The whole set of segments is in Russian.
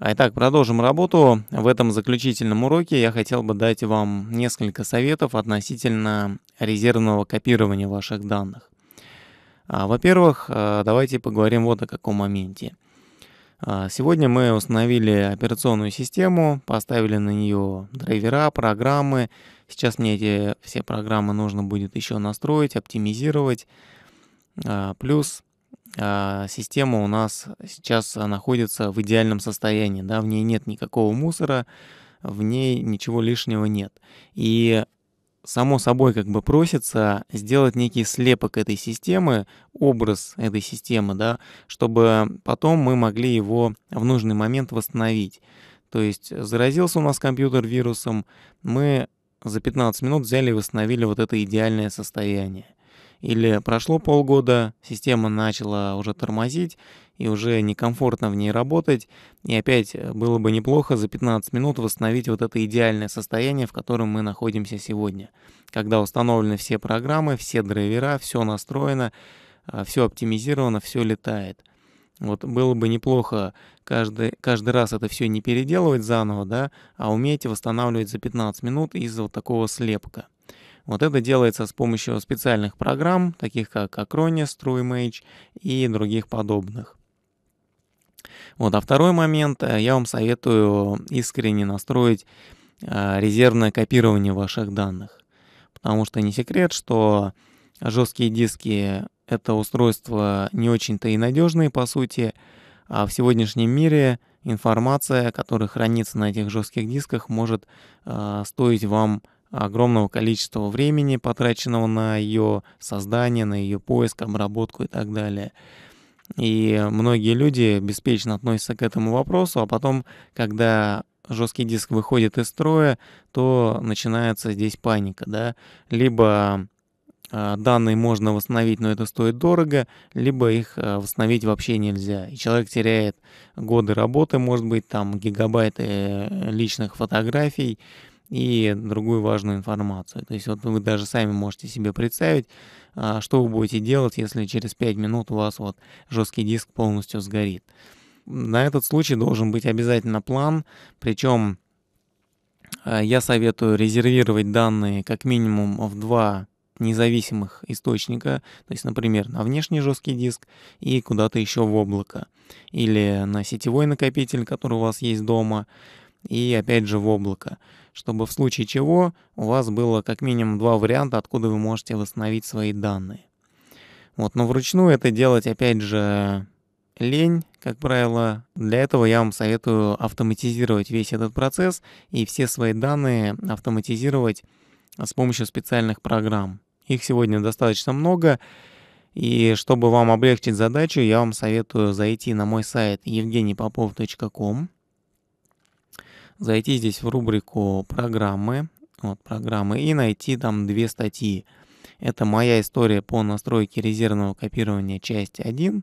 А итак, продолжим работу. В этом заключительном уроке я хотел бы дать вам несколько советов относительно резервного копирования ваших данных. А, во-первых, э, давайте поговорим вот о каком моменте. А, сегодня мы установили операционную систему, поставили на нее драйвера, программы. Сейчас мне эти все программы нужно будет еще настроить, оптимизировать. А, плюс а, система у нас сейчас а, находится в идеальном состоянии, да, в ней нет никакого мусора, в ней ничего лишнего нет. И само собой как бы просится сделать некий слепок этой системы, образ этой системы, да, чтобы потом мы могли его в нужный момент восстановить. То есть заразился у нас компьютер вирусом, мы за 15 минут взяли и восстановили вот это идеальное состояние. Или прошло полгода, система начала уже тормозить, и уже некомфортно в ней работать, и опять э, было бы неплохо за 15 минут восстановить вот это идеальное состояние, в котором мы находимся сегодня, когда установлены все программы, все драйвера, все настроено, а, все оптимизировано, все летает. Вот было бы неплохо каждый, каждый раз это все не переделывать заново, да, а уметь восстанавливать за 15 минут из вот такого слепка. Вот это делается с помощью специальных программ, таких как Acronis, TrueImage и других подобных. Вот, а второй момент, э, я вам советую искренне настроить э, резервное копирование ваших данных. Потому что не секрет, что жесткие диски — это устройство не очень-то и надежные, по сути, а в сегодняшнем мире информация, которая хранится на этих жестких дисках, может э, стоить вам огромного количества времени, потраченного на ее создание, на ее поиск, обработку и так далее. И многие люди беспечно относятся к этому вопросу, а потом, когда жесткий диск выходит из строя, то начинается здесь паника, да, либо а, данные можно восстановить, но это стоит дорого, либо их а, восстановить вообще нельзя. И человек теряет годы работы, может быть, там гигабайты э, личных фотографий, и другую важную информацию. То есть вот вы даже сами можете себе представить, а, что вы будете делать, если через 5 минут у вас вот жесткий диск полностью сгорит. На этот случай должен быть обязательно план, причем а, я советую резервировать данные как минимум в два независимых источника, то есть, например, на внешний жесткий диск и куда-то еще в облако, или на сетевой накопитель, который у вас есть дома, и опять же в облако чтобы в случае чего у вас было как минимум два варианта, откуда вы можете восстановить свои данные. Вот, но вручную это делать, опять же, лень, как правило. Для этого я вам советую автоматизировать весь этот процесс и все свои данные автоматизировать с помощью специальных программ. Их сегодня достаточно много. И чтобы вам облегчить задачу, я вам советую зайти на мой сайт евгенийпопов.ком зайти здесь в рубрику «Программы», вот, программы и найти там две статьи. Это моя история по настройке резервного копирования часть 1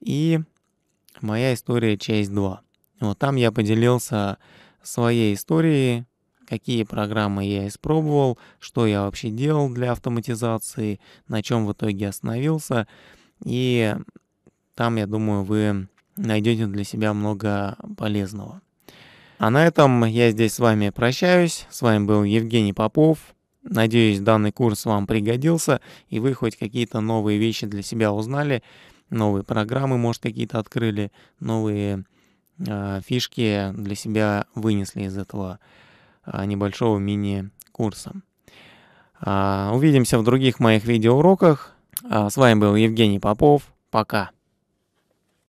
и моя история часть 2. Вот там я поделился своей историей, какие программы я испробовал, что я вообще делал для автоматизации, на чем в итоге остановился. И там, я думаю, вы найдете для себя много полезного. А на этом я здесь с вами прощаюсь. С вами был Евгений Попов. Надеюсь, данный курс вам пригодился, и вы хоть какие-то новые вещи для себя узнали, новые программы, может, какие-то открыли, новые э, фишки для себя вынесли из этого э, небольшого мини-курса. Э, увидимся в других моих видеоуроках. Э, с вами был Евгений Попов. Пока.